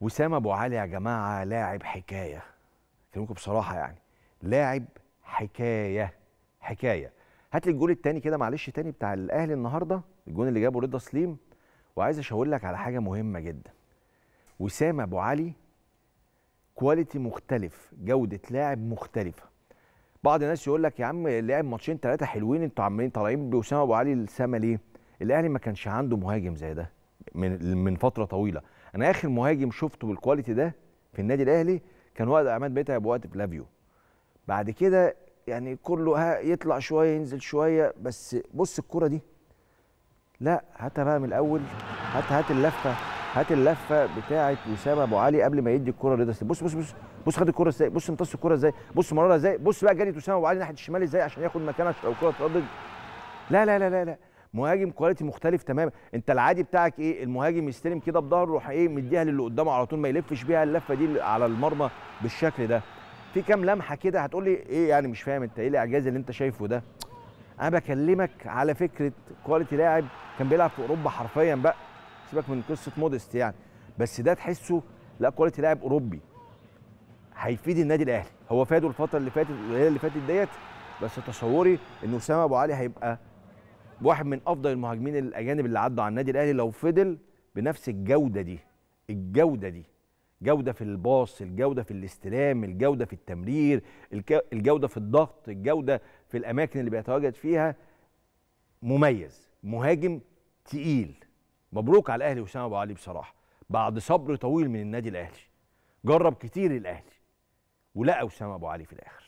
وسام ابو علي يا جماعه لاعب حكايه كلمكم بصراحه يعني لاعب حكايه حكايه هات لي الجول الثاني كده معلش تاني بتاع الاهلي النهارده الجول اللي جابه رضا سليم وعايز اشاور لك على حاجه مهمه جدا وسام ابو علي كواليتي مختلف جوده لاعب مختلفه بعض الناس يقول لك يا عم لاعب ماتشين ثلاثه حلوين انتوا عمالين طالعين باسامه ابو علي السما ليه الاهلي ما كانش عنده مهاجم زي ده من من فتره طويله انا اخر مهاجم شفته بالكواليتي ده في النادي الاهلي كان وقت عماد متعب وقت فلافيو بعد كده يعني كله ها يطلع شويه ينزل شويه بس بص الكرة دي لا هاتها بقى من الاول هات هات اللفه هات اللفه بتاعه وسام ابو علي قبل ما يدي الكرة لرضا بص بص بص بص خد الكرة ازاي بص امتص الكرة ازاي بص مرارها ازاي بص بقى جري وسام ابو علي ناحيه الشمال ازاي عشان ياخد مكانها لو الكرة اتردد لا لا لا لا, لا. مهاجم كواليتي مختلف تماما انت العادي بتاعك ايه المهاجم يستلم كده بظهره يروح ايه مديها للي قدامه على طول ما يلفش بيها اللفه دي على المرمى بالشكل ده في كام لمحه كده هتقول لي ايه يعني مش فاهم انت ايه الاعجاز اللي انت شايفه ده انا بكلمك على فكره كواليتي لاعب كان بيلعب في اوروبا حرفيا بقى سيبك من قصه مودست يعني بس ده تحسه لا كواليتي لاعب اوروبي هيفيد النادي الاهلي هو فاده الفتره اللي فاتت اللي فاتت ديت بس تصوري ان اسامه ابو علي هيبقى واحد من افضل المهاجمين الاجانب اللي عدوا على النادي الاهلي لو فضل بنفس الجوده دي الجوده دي جوده في الباص الجوده في الاستلام الجوده في التمرير الجوده في الضغط الجوده في الاماكن اللي بيتواجد فيها مميز مهاجم تقيل مبروك على الاهلي وسام ابو علي بصراحه بعد صبر طويل من النادي الاهلي جرب كتير الاهلي ولقى وسام ابو علي في الاخر